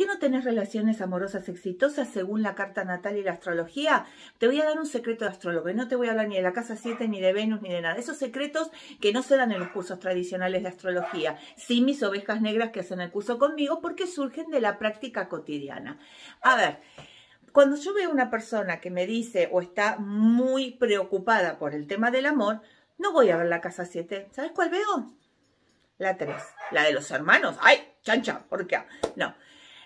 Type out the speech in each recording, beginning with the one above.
qué no tenés relaciones amorosas exitosas según la carta natal y la astrología? Te voy a dar un secreto de astrólogo. No te voy a hablar ni de la casa 7, ni de Venus, ni de nada. Esos secretos que no se dan en los cursos tradicionales de astrología. Sí, mis ovejas negras que hacen el curso conmigo porque surgen de la práctica cotidiana. A ver cuando yo veo una persona que me dice o está muy preocupada por el tema del amor, no voy a ver la casa 7. ¿Sabes cuál veo? La 3, la de los hermanos. ¡Ay! Chancha, ¿por qué? No.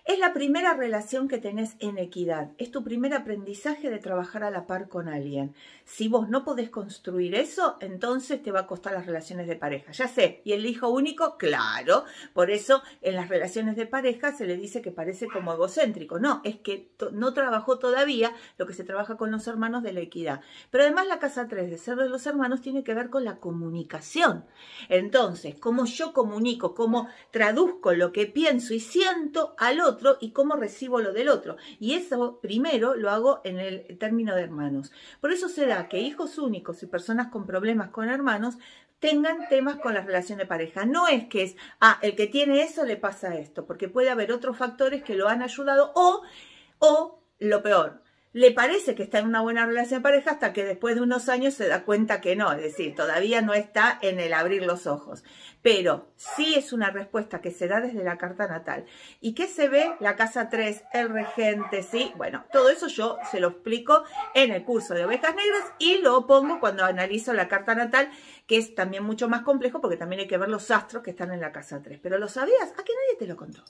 Es la primera relación que tenés en equidad. Es tu primer aprendizaje de trabajar a la par con alguien. Si vos no podés construir eso, entonces te va a costar las relaciones de pareja. Ya sé. ¿Y el hijo único? Claro. Por eso en las relaciones de pareja se le dice que parece como egocéntrico. No, es que no trabajó todavía lo que se trabaja con los hermanos de la equidad. Pero además la casa 3 de ser de los hermanos tiene que ver con la comunicación. Entonces, cómo yo comunico, cómo traduzco lo que pienso y siento al otro y cómo recibo lo del otro. Y eso primero lo hago en el término de hermanos. Por eso será que hijos únicos y personas con problemas con hermanos tengan temas con la relación de pareja. No es que es, ah, el que tiene eso le pasa esto, porque puede haber otros factores que lo han ayudado o, o lo peor, le parece que está en una buena relación pareja hasta que después de unos años se da cuenta que no, es decir, todavía no está en el abrir los ojos. Pero sí es una respuesta que se da desde la carta natal. ¿Y qué se ve? La casa 3, el regente, sí. Bueno, todo eso yo se lo explico en el curso de ovejas negras y lo pongo cuando analizo la carta natal, que es también mucho más complejo porque también hay que ver los astros que están en la casa 3. Pero lo sabías, a que nadie te lo contó.